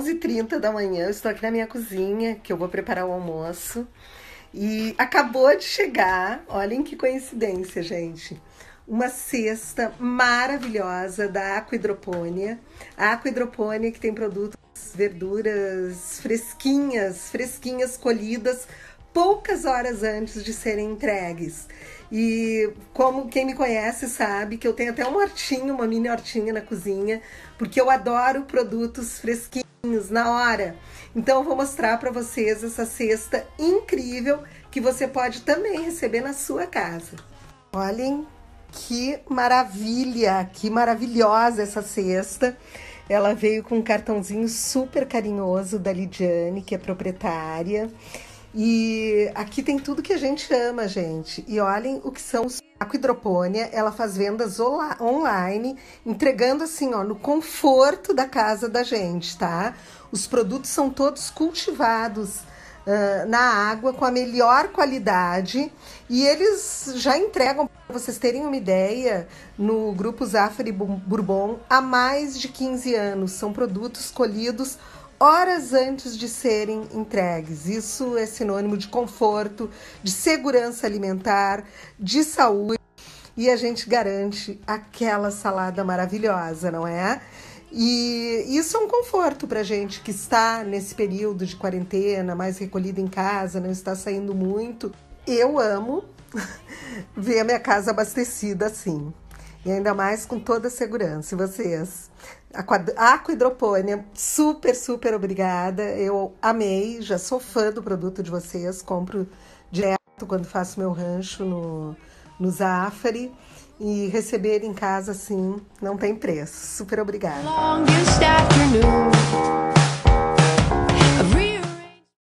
11h30 da manhã, eu estou aqui na minha cozinha, que eu vou preparar o almoço. E acabou de chegar, olhem que coincidência, gente. Uma cesta maravilhosa da Aquidropônia. A Aquidropônia que tem produtos, verduras fresquinhas, fresquinhas colhidas poucas horas antes de serem entregues. E como quem me conhece sabe que eu tenho até um hortinho, uma mini hortinha na cozinha, porque eu adoro produtos fresquinhos na hora. Então eu vou mostrar para vocês essa cesta incrível que você pode também receber na sua casa. Olhem que maravilha, que maravilhosa essa cesta. Ela veio com um cartãozinho super carinhoso da Lidiane, que é proprietária. E aqui tem tudo que a gente ama, gente. E olhem o que são os Aqua Hidropônia, ela faz vendas online, entregando assim, ó, no conforto da casa da gente, tá? Os produtos são todos cultivados uh, na água com a melhor qualidade e eles já entregam, para vocês terem uma ideia, no grupo Zafari Bourbon há mais de 15 anos. São produtos colhidos horas antes de serem entregues. Isso é sinônimo de conforto, de segurança alimentar, de saúde e a gente garante aquela salada maravilhosa, não é? E isso é um conforto para gente que está nesse período de quarentena, mais recolhida em casa, não está saindo muito. Eu amo ver a minha casa abastecida assim. E ainda mais com toda a segurança. E vocês? Aqua Hidropônia, super, super obrigada. Eu amei, já sou fã do produto de vocês, compro direto quando faço meu rancho no, no Zafari. E receber em casa, assim, não tem preço. Super obrigada.